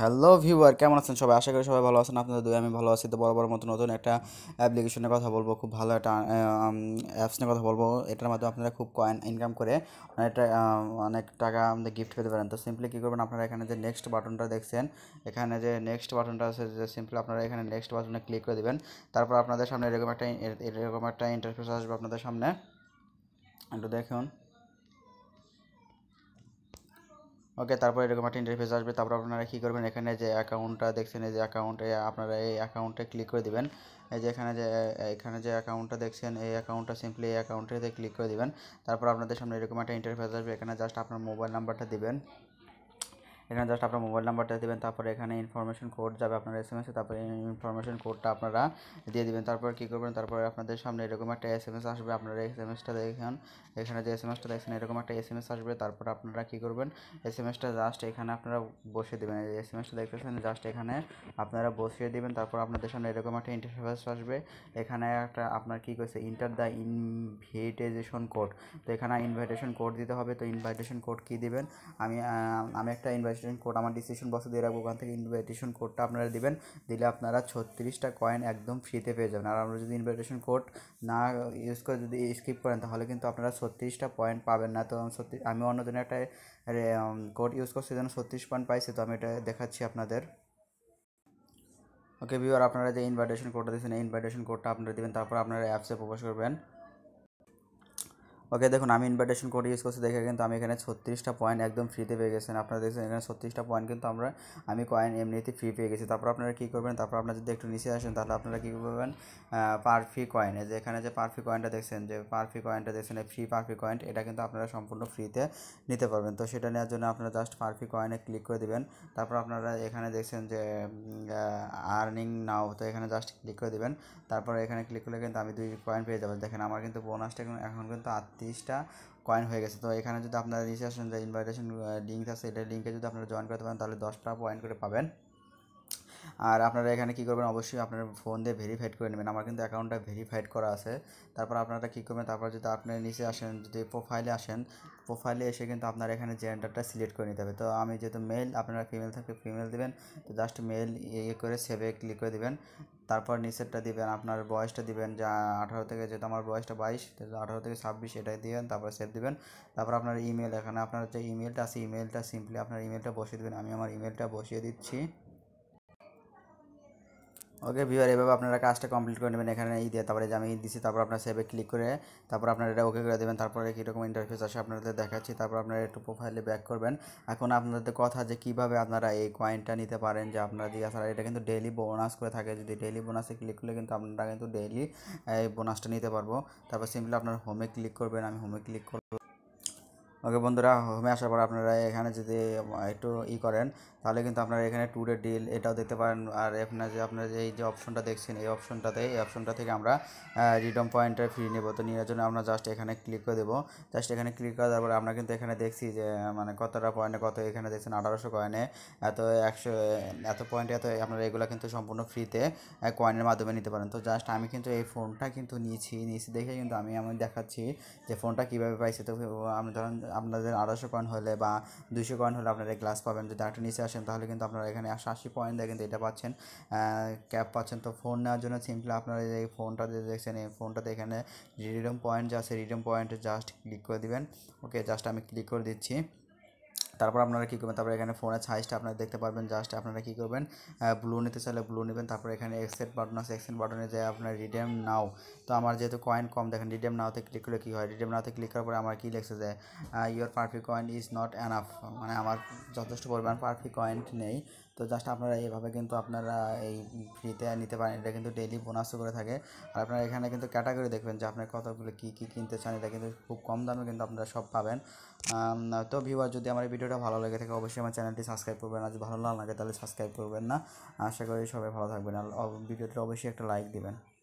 hello viewer কেমন আছেন সবাই আশা করি সবাই ভালো আছেন আপনাদের দুই আমি ভালো আছি তো বড় বড় মতো নতুন একটা অ্যাপ্লিকেশনের কথা বলবো খুব ভালো একটা অ্যাপস নিয়ে কথা বলবো এটার মাধ্যমে আপনারা খুব কয়েন ইনকাম করে অনেকটা অনেক টাকা আমাদের গিফট পেতে পারেন তো সিম্পলি কী করবেন আপনারা এখানে যে নেক্সট বাটনটা দেখছেন এখানে যে নেক্সট বাটনটা আছে যে সিম্পলি আপনারা এখানে নেক্সট বাটনে ক্লিক করে দেবেন তারপর আপনাদের সামনে এরকম একটা এরকম একটা ইন্টারফেস আসবে আপনাদের সামনে একটু দেখুন ওকে তারপর এরকম একটা ইন্টারফেস আসবে তারপর আপনারা কী করবেন এখানে যে অ্যাকাউন্টটা দেখছেন এই যে অ্যাকাউন্টে আপনারা এই অ্যাকাউন্টে ক্লিক করে দিবেন এই যে এখানে যে এখানে যে অ্যাকাউন্টটা দেখছেন এই অ্যাকাউন্টটা সিম্পলি এই অ্যাকাউন্টেতে ক্লিক করে দিবেন তারপর আপনাদের সামনে এরকম একটা ইন্টারফেস আসবে এখানে জাস্ট আপনার মোবাইল নাম্বারটা দিবেন এখানে জাস্ট আপনার মোবাইল নাম্বারটা দেবেন তারপরে এখানে ইনফরমেশন কোড যাবে আপনার এস এম এসে তারপরে ইনফরমেশন কোডটা আপনারা দিয়ে দেবেন তারপর কী করবেন তারপরে আপনাদের সামনে এরকম একটা এস এম এস আসবে আপনারা এস এম এসটা দেখেন এখানে যে এস এম এসটা দেখছেন এরকম একটা এস এম এস আসবে তারপর আপনারা কী করবেন এস এম এসটা জাস্ট এখানে আপনারা বসে দেবেন এস এম এসটা দেখতেছেন জাস্ট এখানে আপনারা বসিয়ে দেবেন তারপর আপনাদের সামনে এরকম একটা ইন্টারফেস আসবে এখানে একটা আপনার কী করেছে ইন্টার দ্য ইনভিটেশন কোড তো এখানে ইনভাইটেশন কোড দিতে হবে তো ইনভাইটেশন কোড কী দেবেন আমি আমি একটা ইনভাইট ইনভাইটেশন কোড আমার ডিসিশন বক্সে দিয়ে রাখবো ওখান থেকে ইনভাইটেশন কোডটা আপনারা দেবেন দিলে আপনারা ছত্রিশটা কয়েন একদম ফ্রিতে পেয়ে যাবেন আর আমরা যদি ইনভাইটেশন কোড না ইউজ করে যদি স্কিপ করেন তাহলে কিন্তু আপনারা ছত্রিশটা পয়েন্ট পাবেন না তো সত্যি আমি অন্যদিন একটা কোড ইউজ করছি যেন ছত্রিশ পয়েন্ট পাইছে তো আমি এটা দেখাচ্ছি আপনাদের ওকে ভিউয়ার আপনারা যে ইনভাইটেশন কোডটা দিয়েছেন এই ইনভাইটেশন কোডটা আপনারা দেবেন তারপর আপনারা অ্যাপসে প্রবেশ করবেন ওকে দেখুন আমি ইনভাইটেশন কোড ইউজ করছি দেখে কিন্তু আমি এখানে ছত্রিশটা পয়েন্ট একদম ফ্রিতে পেয়ে গেছেন আপনারা দেখছেন এখানে ছত্রিশটা পয়েন্ট কিন্তু আমরা আমি কয়েন এমনিতে ফ্রি পেয়ে গেছি তারপর আপনারা কী করবেন তারপর আপনারা যদি একটু নিচে আসেন তাহলে আপনারা কী করবেন পারফি কয়েনে যে এখানে যে পারফি কয়েনটা দেখছেন যে পারফি কয়েনটা দেখছেন ফ্রি পারফি কয়েন এটা কিন্তু আপনারা সম্পূর্ণ ফ্রিতে নিতে পারবেন তো সেটা নেওয়ার জন্য আপনারা জাস্ট পারফি কয়েনে ক্লিক করে দেবেন তারপর আপনারা এখানে দেখছেন যে আর্নিং নাও তো এখানে জাস্ট ক্লিক করে দেবেন তারপর এখানে ক্লিক করলে কিন্তু আমি দুই কয়েন পেয়ে যাবো দেখেন আমার কিন্তু বোনাসটা এখন কিন্তু তেইশটা কয়েন হয়ে গেছে তো এখানে যদি আপনার যে ইনভাইটেশন লিঙ্ক আছে এটা লিঙ্কে যদি আপনারা জয়েন করতে পারেন তাহলে দশটা পয়েন্ট করে পাবেন আর আপনারা এখানে কী করবেন অবশ্যই আপনার ফোন দিয়ে ভেরিফাইড করে নেবেন আমার কিন্তু অ্যাকাউন্টটা ভেরিফাইড করা আছে তারপর আপনারা কী করবেন তারপর যদি আপনি নিচে আসেন যদি প্রোফাইলে আসেন প্রোফাইলে এসে কিন্তু আপনার এখানে জেন্ডারটা সিলেক্ট করে নিতে হবে তো আমি যেহেতু মেল আপনারা ফিমেল থাকে ফিমেল দেবেন তো জাস্ট মেল ইয়ে করে সেভে ক্লিক করে দেবেন তারপর নিচেরটা দিবেন আপনার বয়সটা দিবেন যা আঠারো থেকে যেহেতু আমার বয়সটা বাইশ আঠারো থেকে ছাব্বিশ এটাই দিবেন তারপর সেভ দিবেন তারপর আপনার ইমেল এখানে আপনার যে ইমেলটা আছে ইমেলটা সিম্পলি আপনার ইমেলটা বসিয়ে দেবেন আমি আমার ইমেলটা বসিয়ে দিচ্ছি ওকে ভিউয়ার এভাবে আপনারা কাজটা কমপ্লিট করে নেবেন এখানে ই দিয়ে তারপরে আমি দিচ্ছি তারপর আপনার সেভে ক্লিক করে তারপর আপনারা এটা ওকে করে দেবেন তারপরে কীরকম ইন্টারফেস আসে আপনাদের দেখাচ্ছি তারপর আপনারা একটু প্রোফাইলে ব্যাক করবেন এখন আপনাদের কথা যে কীভাবে আপনারা এই কয়েনটা নিতে পারেন যে আপনারা যে আসলে এটা কিন্তু ডেইলি বোনাস করে থাকে যদি ডেইলি বোনাসে ক্লিক করলে কিন্তু আপনারা কিন্তু ডেইলি এই বোনাসটা নিতে পারবো তারপর সিম্পলি আপনার হোমে ক্লিক করবেন আমি হোমে ক্লিক করবো ওকে বন্ধুরা হোমে আসার পর আপনারা এখানে যদি একটু ই করেন তাহলে কিন্তু আপনারা এখানে ট্যুরে ডিল এটাও দেখতে পারেন আর এখানে যে আপনারা এই যে অপশনটা দেখছেন এই অপশনটাতে এই অপশনটা থেকে আমরা রিডম পয়েন্টটা ফ্রি নেব তো নেওয়ার জন্য আমরা জাস্ট এখানে ক্লিক করে দেবো জাস্ট এখানে ক্লিক দেওয়ার তারপরে আমরা কিন্তু এখানে দেখছি যে মানে কতটা পয়েন্টে কত এখানে দেখছেন আঠারোশো কয়েনে এত একশো এত পয়েন্টে এত আপনারা এগুলো কিন্তু সম্পূর্ণ ফ্রিতে কয়েনের মাধ্যমে নিতে পারেন তো জাস্ট আমি কিন্তু এই ফোনটা কিন্তু নিয়েছি নিয়েছি দেখে কিন্তু আমি আমি দেখাচ্ছি যে ফোনটা কীভাবে পাইছি তো আমি ধরেন আপনাদের আড়াইশো কয়েন হলে বা দুইশো কয়েন হলে আপনারা গ্লাস পাবেন যদি একটা নিচে আসেন তাহলে কিন্তু আপনারা এখানে একশো আশি পয়েন্ট দিয়ে কিন্তু এটা পাচ্ছেন ক্যাপ পাচ্ছেন তো ফোন নেওয়ার জন্য সিম্পলি আপনারা এই ফোনটা দেখছেন এই ফোনটাতে এখানে রিডম পয়েন্ট যা আছে রিডম পয়েন্টে জাস্ট ক্লিক করে দিবেন ওকে জাস্ট আমি ক্লিক করে দিচ্ছি তারপর আপনারা কী করবেন তারপর এখানে ফোনের সাইজটা আপনারা দেখতে পারবেন জাস্ট আপনারা কী করবেন ব্লু নিতে চাইলে ব্লু নেবেন তারপর এখানে এক্সেট বাটন আছে এক্সেট বাটনে যায় আপনার রিডেম নাও তো আমার যেহেতু কয়েন কম দেখেন রিডেম নাওতে ক্লিক করলে কী হয় রিডেম নাওতে ক্লিক করার পরে আমার কী লেখছে যে your perfect coin is not enough মানে আমার যথেষ্ট পরিমাণ পারফেক্ট কয়েন নেই তো জাস্ট আপনারা এইভাবে কিন্তু আপনারা এই ফ্রিতে নিতে পারেন এটা কিন্তু ডেলি বোনাসও করে থাকে আর আপনারা এখানে কিন্তু ক্যাটাগরি দেখবেন যে আপনার কতগুলো কী কী কিনতে চান এটা কিন্তু খুব কম দামে কিন্তু আপনারা সব পাবেন তো ভিউয়ার যদি আমার ভিডিও ভিডিওটা ভালো লেগে থাকে অবশ্যই আমার চ্যানেলটি সাবস্ক্রাইব করবেন আর যদি ভালো না লাগে তাহলে সাবস্ক্রাইব করবেন না আশা করি সবাই ভালো থাকবেন আর ভিডিওটা অবশ্যই একটা লাইক দেবেন